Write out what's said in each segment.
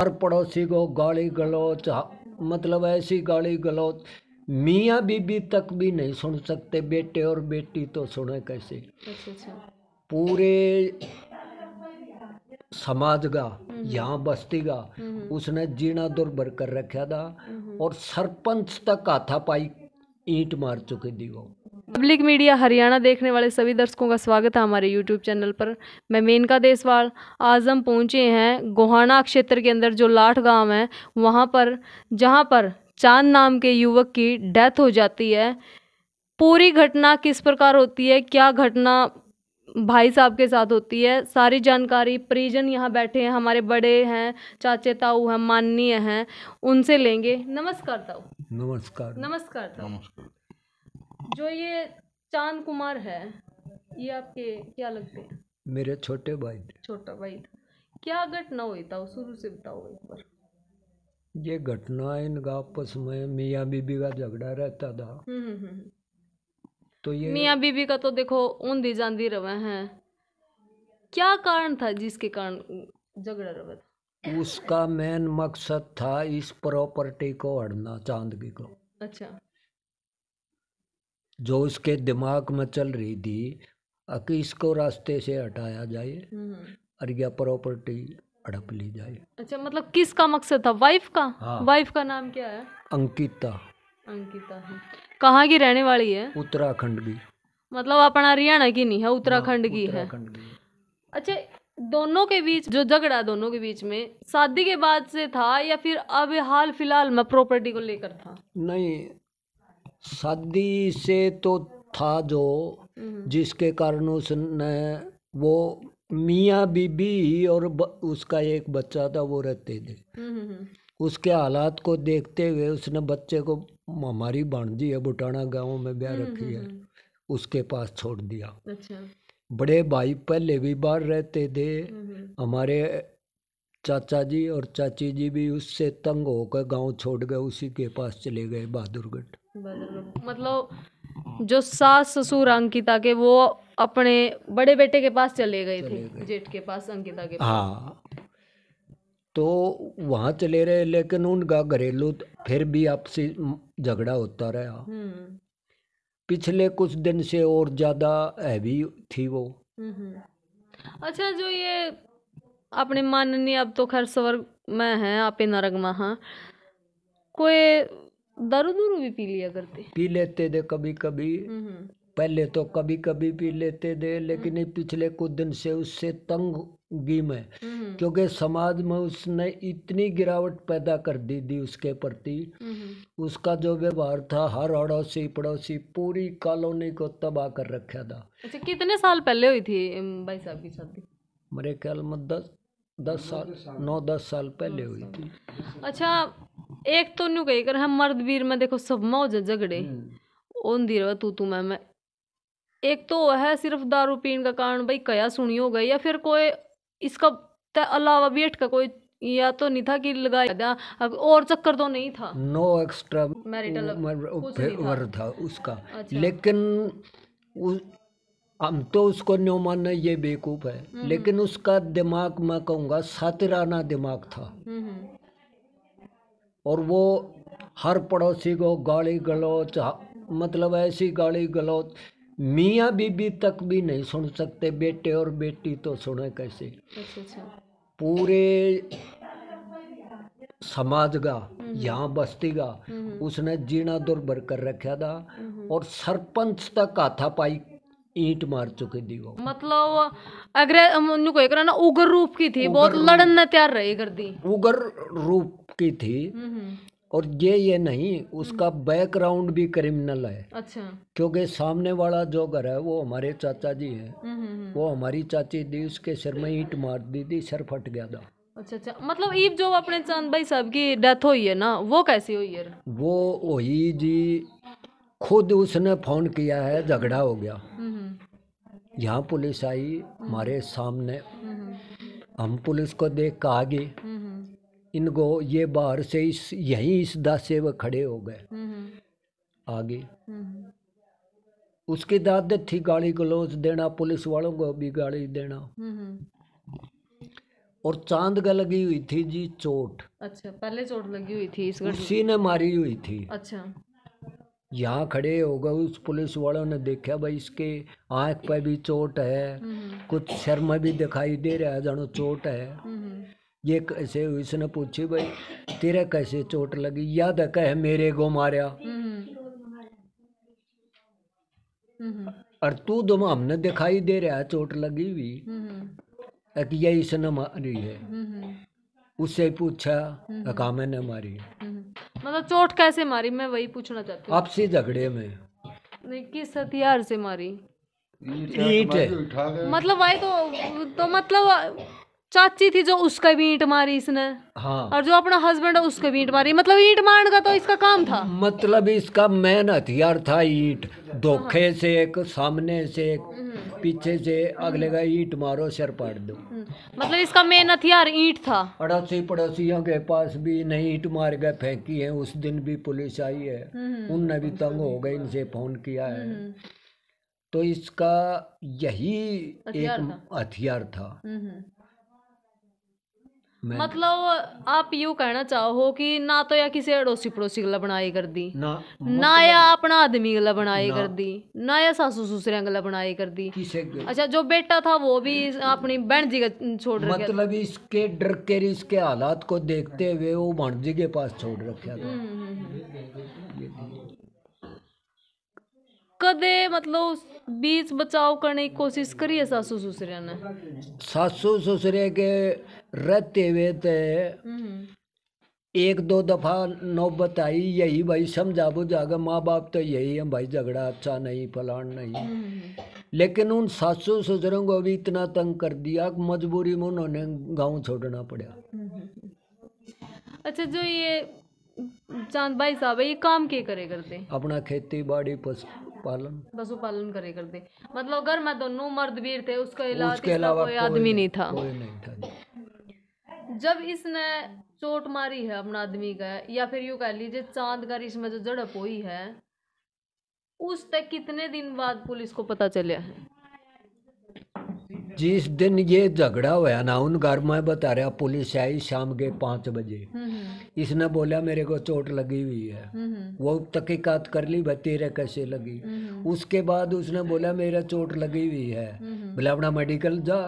हर पड़ोसी को गाली गलौच मतलब ऐसी गाली गलौच मियाँ बीबी तक भी नहीं सुन सकते बेटे और बेटी तो सुने कैसे अच्छा, अच्छा। पूरे समाज का हम्म। यहाँ बस्ती का हम्म। उसने जीना दुर्भर कर रखा था हम्म। और सरपंच तक हाथापाई ईंट मार चुके दी वो पब्लिक मीडिया हरियाणा देखने वाले सभी दर्शकों का स्वागत है हमारे यूट्यूब चैनल पर मैं मेनका देसवाल आज हम पहुँचे हैं गोहाना क्षेत्र के अंदर जो लाठ गांव है वहाँ पर जहाँ पर चांद नाम के युवक की डेथ हो जाती है पूरी घटना किस प्रकार होती है क्या घटना भाई साहब के साथ होती है सारी जानकारी परिजन यहाँ बैठे हैं हमारे बड़े हैं चाचे ताऊ हैं माननीय हैं उनसे लेंगे नमस्कार ताऊ नमस्कार नमस्कार ताऊ नमस्कार जो ये चांद कुमार है ये आपके क्या लगते हैं मेरे छोटे भाई छोटा भाई था क्या घटना हुई था शुरू से बताओ एक बार ये घटना इनका आपस में मियाँ बीबी का झगड़ा रहता था हम्म, हम्म, हम्म, तो ये मियाँ बीबी का तो देखो ऊंधी जांदी रवे हैं क्या कारण था जिसके कारण झगड़ा रवे था उसका मेन मकसद था इस प्रॉपर्टी को हड़ना चांदगी को अच्छा जो उसके दिमाग में चल रही थी कि इसको रास्ते से हटाया जाए हम्म। और यह प्रॉपर्टी हड़प ली जाए अच्छा मतलब किसका मकसद था वाइफ का हाँ। वाइफ का नाम क्या है अंकिता अंकिता है कहाँ की रहने वाली है उत्तराखंड की मतलब अपना हरियाणा की नहीं है हाँ, उत्तराखंड की है अच्छा दोनों के बीच जो झगड़ा दोनों के बीच में शादी के बाद से था या फिर अब हाल फिलहाल में प्रॉपर्टी को लेकर था नहीं शादी से तो था जो हम्म। जिसके कारण उसने वो मियाँ बीबी और ब, उसका एक बच्चा था वो रहते थे हम्म, हम्म, उसके हालात को देखते हुए उसने बच्चे को हमारी भाणजी है बुटाना गाँव में ब्याह रखी है उसके पास छोड़ दिया अच्छा। बड़े भाई पहले भी बाहर रहते थे हमारे चाचा जी और चाची जी भी उससे तंग होकर गांव छोड़ गए उसी के पास चले गए बहादुरगढ़ मतलब जो सास ससुर अंकिता के वो अपने बड़े बेटे के पास चले गए थे जेठ के पास अंकिता के हाँ तो वहाँ चले रहे लेकिन उनका घरेलू फिर भी आपसी झगड़ा होता रहा हम्म। पिछले कुछ दिन से और ज़्यादा हैवी थी वो हम्म, हम्म। अच्छा जो ये अपने माननीय अब तो खैर स्वर्ग में है आप नरक में हाँ कोई दारू दूरू भी पी लिया करते पी लेते थे कभी कभी पहले तो कभी कभी पी लेते थे लेकिन हम्म। पिछले कुछ दिन से उससे तंगी में क्योंकि समाज में उसने इतनी गिरावट पैदा कर दी थी उसके प्रति उसका जो व्यवहार था हर अड़ोसी पड़ोसी पूरी कॉलोनी को तबाह कर रखा था अच्छा कितने साल पहले हुई थी भाई साहब की शादी मेरे ख्याल में दस दस साल नौ दस साल पहले हुई थी अच्छा एक तो न्यू कही कर हम मर्द वीर में देखो सब मौज झगड़े हम्म। ओन धीरे तू तू मैं मैं एक तो है सिर्फ दारू पीन का कारण भाई कया सुनी हो गई या फिर कोई इसका ते अलावा वेट का कोई या तो नहीं था कि लगाया था और चक्कर तो नहीं था नो एक्स्ट्रा मैरिटल था उसका अच्छा। लेकिन हम तो उसको न्यू मानना ये बेवकूफ़ है हम्म। लेकिन उसका दिमाग मैं कहूँगा सातराना दिमाग था हम्म, हम्म। और वो हर पड़ोसी को गाली गलौच मतलब ऐसी गाली गलौच मियाँ बीबी तक भी नहीं सुन सकते बेटे और बेटी तो सुने कैसे अच्छा, अच्छा। पूरे समाज का यहाँ बस्ती का उसने जीना दुर्भर कर रखा था और सरपंच तक हाथापाई ईट मार चुके थी वो मतलब अगर को एक ना उगर रूप की थी बहुत लड़न न तैयार रही कर दी उगर रूप की थी हम्म। और ये ये नहीं उसका बैकग्राउंड भी क्रिमिनल है अच्छा क्योंकि सामने वाला जो घर है वो हमारे चाचा जी है हम्म, हम्म, वो हमारी चाची दी उसके सिर में ईट मार दी थी सिर फट गया था अच्छा अच्छा मतलब ईब जो अपने चांद भाई साहब की डेथ हुई है ना वो कैसी हुई है वो वही जी खुद उसने फोन किया है झगड़ा हो गया हम्म, हम्म। यहाँ पुलिस आई हम्म। हमारे सामने हम पुलिस को देख के आगे इनको ये बाहर से इस यहीं इस दास से वह खड़े हो गए आगे उसकी दाद थी गाली गलौज देना पुलिस वालों को भी गाली देना और चांद का लगी हुई थी जी चोट अच्छा पहले चोट लगी हुई थी इस उसी ने मारी हुई थी अच्छा यहाँ खड़े हो गए उस पुलिस वालों ने देखा भाई इसके आँख पे भी चोट है हम्म। कुछ शर्म भी दिखाई दे रहा है जानो चोट है हम्म। ये कैसे इसने पूछी भाई तेरे कैसे चोट लगी याद है कह मेरे गो मारा हम्म। और तू दो हमने दिखाई दे रहा है चोट लगी हुई यही ये इसने मारी है उससे पूछा अकामे हम्म, ने मारी हम्म, हम्म। मतलब चोट कैसे मारी मैं वही पूछना चाहती हूँ आपसी झगड़े में नहीं किस हथियार से मारी ईट तो मतलब वही तो तो मतलब चाची थी जो उसका भी ईंट मारी इसने हाँ और जो अपना हस्बैंड है उसका भी ईंट मारी मतलब ईंट मारने का तो इसका काम था मतलब इसका मेन हथियार था ईंट धोखे हाँ। से एक सामने से एक हम्म। पीछे से अगले का ईंट मारो सिर पाट दो हम्म। मतलब इसका मेन हथियार ईंट था पड़ोसी पड़ोसियों के पास भी नहीं ईंट मार गए फेंकी है उस दिन भी पुलिस आई है हम्म। उनने भी तंग हो गए इनसे फोन किया है तो इसका यही एक हथियार था मतलब आप यू कहना चाहो कि ना तो या किसी अड़ोसी पड़ोसी गला बनाई कर दी ना ना मतलब- या अपना आदमी गला बनाई कर दी ना या सासू ससुर गला बनाई कर दी अच्छा जो बेटा था वो भी अपनी बहन जी का छोड़ मतलब इसके डर के इसके हालात को देखते हुए वो भाणजी के पास छोड़ रखा था हम्म, हम्म, हम्म। कदे मतलब बीच बचाव करने की कोशिश करी है सासू ससुर ने सासू ससुरे के रहते हुए तो एक दो दफ़ा नौबत आई यही भाई समझा बुझा के माँ बाप तो यही है भाई झगड़ा अच्छा नहीं फलान नहीं हम्म, हम्म, लेकिन उन सासू ससुरों को भी इतना तंग कर दिया मजबूरी में उन्होंने गांव छोड़ना पड़ा अच्छा जो ये चांद भाई साहब ये काम के करे करते अपना खेती बाड़ी पशु पालन पशु करे करते मतलब घर में दोनों तो मर्द वीर थे उसके अलावा उसके अलावा कोई आदमी नहीं था कोई नहीं था जब इसने चोट मारी है अपना आदमी का या फिर यू कह लीजिए चांद कर इसमें जो झड़प हुई है उस तक कितने दिन बाद पुलिस को पता चलिया है जिस दिन ये झगड़ा हुआ ना उन घर में बता रहा पुलिस आई शाम के पांच बजे हम्म, हम्म। इसने बोला मेरे को चोट लगी हुई है हम्म, वो तकीकात कर ली भाई तेरे कैसे लगी उसके बाद उसने बोला मेरा चोट लगी हुई है बोला अपना मेडिकल जा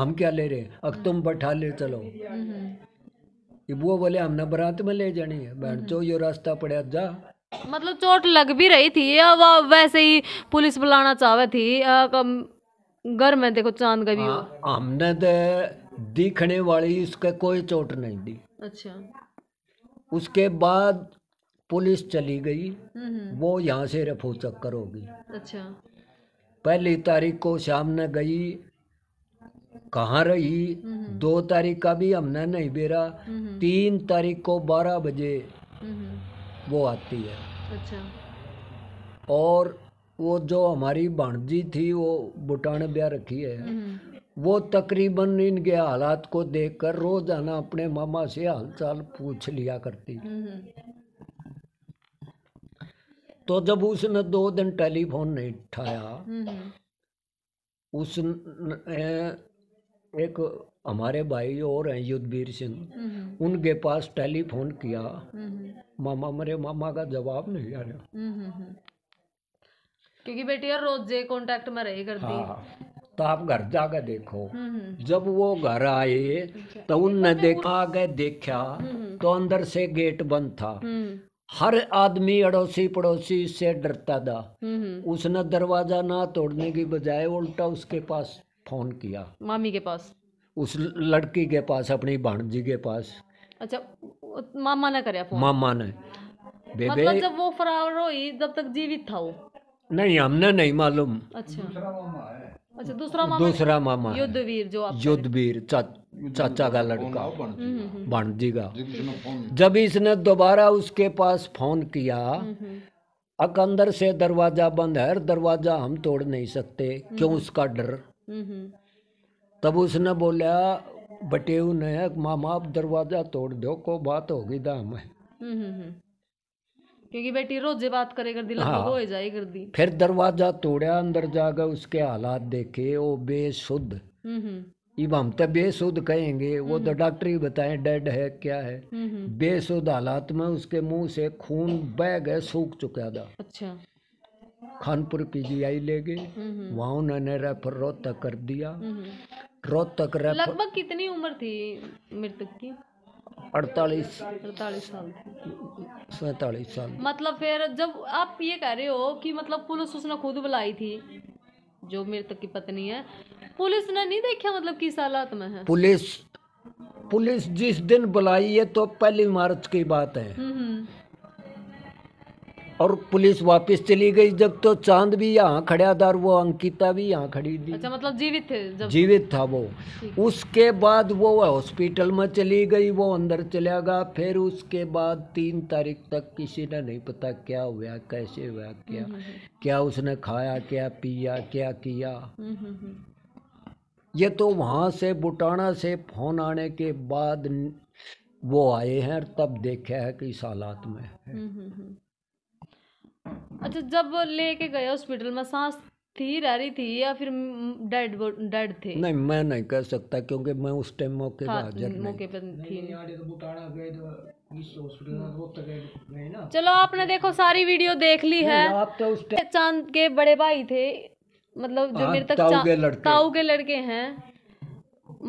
हम क्या ले रहे अब तुम बैठा ले चलो वो बोले हमने बरात में ले जानी है बहन चो ये रास्ता पड़ा जा मतलब चोट लग भी रही थी या वैसे ही पुलिस बुलाना चाहे थी आ, कम... घर में देखो चांद का भी हाँ, हमने तो दिखने वाली इसके कोई चोट नहीं दी अच्छा उसके बाद पुलिस चली गई हम्म, हम्म। वो यहाँ से रफू चक्कर होगी अच्छा पहली तारीख को शाम ने गई कहाँ रही हम्म, दो तारीख का भी हमने नहीं बेरा तीन तारीख को बारह बजे वो आती है अच्छा और वो जो हमारी भाणजी थी वो भूटान ब्याह रखी है हम्म, हम्म। वो तकरीबन इनके हालात को देखकर रोजाना अपने मामा से हालचाल पूछ लिया करती हम्म, तो जब उसने दो दिन टेलीफोन नहीं उठाया उस एक हमारे भाई और हैं युद्धवीर सिंह उनके पास टेलीफोन किया मामा मेरे मामा का जवाब नहीं आ रहा क्योंकि बेटी यार रोज जे कांटेक्ट में रही करती हाँ। तो आप घर जाकर देखो हम्म, हम्म। जब वो घर आए अच्छा। तो उनने मतलब देखा गए देखा हम्म, तो अंदर से गेट बंद था हर आदमी अड़ोसी पड़ोसी से डरता था उसने दरवाजा ना तोड़ने की बजाय उल्टा उसके पास फोन किया मामी के पास उस लड़की के पास अपनी भाणजी के पास अच्छा मामा ने कराया मामा ने बेबे मतलब जब वो फरार हुई जब तक जीवित था वो नहीं हमने नहीं मालूम अच्छा दूसरा मामा अच्छा, दूसरा मामा युद्धवीर जो युद्धवीर चा, चाचा का लड़का बाण हम्म, हम्म। जी का जब इसने दोबारा उसके पास फोन किया हम्म, अक अंदर से दरवाजा बंद है दरवाजा हम तोड़ नहीं सकते क्यों उसका डर तब उसने बोला बटेऊ ने मामा आप दरवाजा तोड़ दो को बात होगी दाम है क्योंकि बेटी रोजे बात करे कर दी हाँ, हो जाए कर दी फिर दरवाजा तोड़ा अंदर जाकर उसके हालात देखे वो बेसुद हम्म, हम्म। इब हम तो बेसुद कहेंगे वो तो डॉक्टर ही बताए डेड है क्या है बेसुद हालात में उसके मुंह से खून बह गए सूख चुका था अच्छा खानपुर जी आई ले गए वहां उन्होंने रेफर रोहतक कर दिया रोहतक रेफर लगभग कितनी उम्र थी मृतक की अड़तालीस अड़तालीस साल सैतालीस साल मतलब फिर जब आप ये कह रहे हो कि मतलब पुलिस उसने खुद बुलाई थी जो तक की पत्नी है पुलिस ने नहीं देखा मतलब किस हालात में है पुलिस पुलिस जिस दिन बुलाई है तो पहली मार्च की बात है हम्म, हम्म। और पुलिस वापस चली गई जब तो चांद भी यहाँ खड़ा था वो अंकिता भी यहाँ खड़ी थी अच्छा मतलब जीवित थे जब जीवित था वो उसके बाद वो हॉस्पिटल में चली गई वो अंदर चला गया फिर उसके बाद तीन तारीख तक किसी ने नहीं पता क्या हुआ कैसे हुआ क्या हम्म, हम्म, हम्म। क्या उसने खाया क्या पिया क्या किया ये तो वहाँ से बुटाना से फोन आने के बाद वो आए हैं और तब देखे है कि इस हालात में है अच्छा जब लेके गए हॉस्पिटल में सांस थी रह रही थी या फिर डेड डेड थे नहीं मैं नहीं कह सकता क्योंकि मैं उस टाइम मौके पर हाँ, हाजिर नहीं मौके पर थी तो तो तो चलो आपने देखो सारी वीडियो देख ली है आप तो उस चांद के बड़े भाई थे मतलब जो हाँ, मेरे तक ताऊ के लड़के ताऊ के लड़के हैं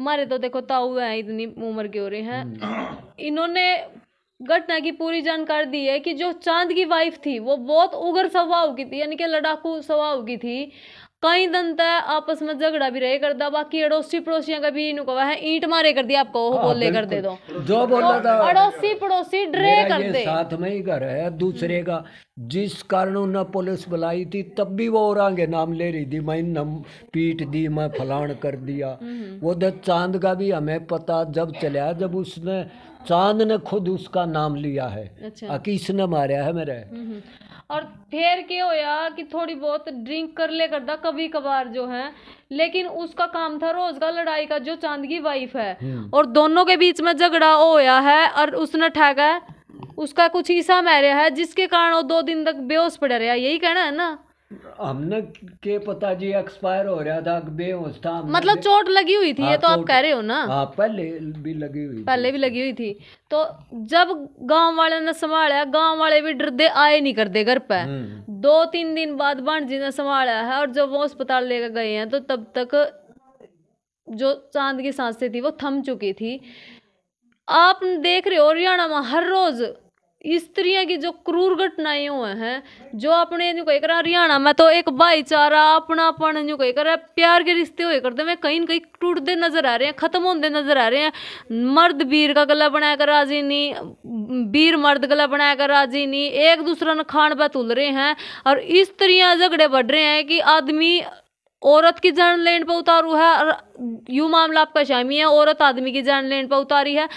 मारे तो देखो ताऊ हैं इतनी उम्र के हो रहे हैं हम्म। इन्होंने घटना की पूरी जानकारी दी है कि जो चांद की वाइफ थी वो बहुत उग्र स्वभाव की थी यानी कि लड़ाकू स्वभाव की थी कई दिन तो आपस में झगड़ा भी रहे करता बाकी अड़ोसी पड़ोसियों का भी इन नुकवा है ईंट मारे कर दिया आपको हाँ, बोले कर दे दो जो बोला तो था अड़ोसी पड़ोसी डरे कर दे साथ में ही घर है दूसरे का जिस कारण उन्हें पुलिस बुलाई थी तब भी वो और आगे नाम ले रही थी मैं नम पीट दी मैं फलान कर दिया हम्म, हम्म। वो दे तो चांद का भी हमें पता जब चला जब उसने चांद ने खुद उसका नाम लिया है अच्छा। किसने मारा है मेरे हम्म, और फिर क्या होया कि थोड़ी बहुत ड्रिंक कर ले करता कभी कभार जो है लेकिन उसका काम था रोज का लड़ाई का जो चांद की वाइफ है हम्म। और दोनों के बीच में झगड़ा होया है और उसने ठहका उसका कुछ ईसा मैरिया है जिसके कारण वो दो दिन तक बेहोश पड़ा रहा यही कहना है ना हमने के पिताजी एक्सपायर हो रहा था बेहोश मतलब चोट लगी हुई थी ये हाँ, तो आप कह रहे हो ना हाँ पहले भी लगी हुई पहले भी लगी हुई थी तो जब गांव वाले ने संभाला गांव वाले भी डरते आए नहीं करते घर पे हम्म। दो तीन दिन बाद बाण जी ने संभाला है और जब वो अस्पताल लेकर गए हैं तो तब तक जो चांद की सांसें थी वो थम चुकी थी आप देख रहे हो हरियाणा में हर रोज स्त्रियों की जो क्रूर घटनाएं हुए हैं जो अपने जो कही कर हरियाणा में तो एक भाईचारा अपनापन जो कही कर प्यार के रिश्ते हुए करते मैं कहीं ना कहीं टूटते नजर आ रहे हैं खत्म होते नजर आ रहे हैं मर्द वीर का गला बनाया कर राजी नहीं वीर मर्द गला बनाया कर राजी नहीं एक दूसरे ने खान पर तुल रहे हैं और स्त्रियाँ झगड़े बढ़ रहे हैं कि आदमी औरत की जान लेन पर उतारू है और यूँ मामला आपका शामी है औरत आदमी की जान लेन पर उतारी है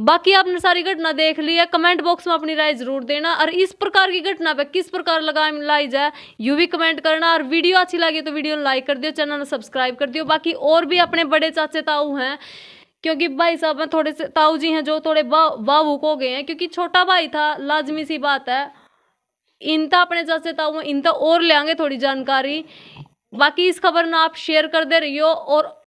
बाकी आपने सारी घटना देख ली है कमेंट बॉक्स में अपनी राय जरूर देना और इस प्रकार की घटना पर किस प्रकार लगाम लाई जाए यू भी कमेंट करना और वीडियो अच्छी लगी तो वीडियो लाइक कर दियो चैनल सब्सक्राइब कर दियो बाकी और भी अपने बड़े चाचे ताऊ हैं क्योंकि भाई साहब में थोड़े से ताऊ जी हैं जो थोड़े भावुक हो गए हैं क्योंकि छोटा भाई था लाजमी सी बात है इनता अपने चाचे ताऊ में इनता और लेंगे थोड़ी जानकारी बाकी इस खबर ना आप शेयर कर दे रही हो और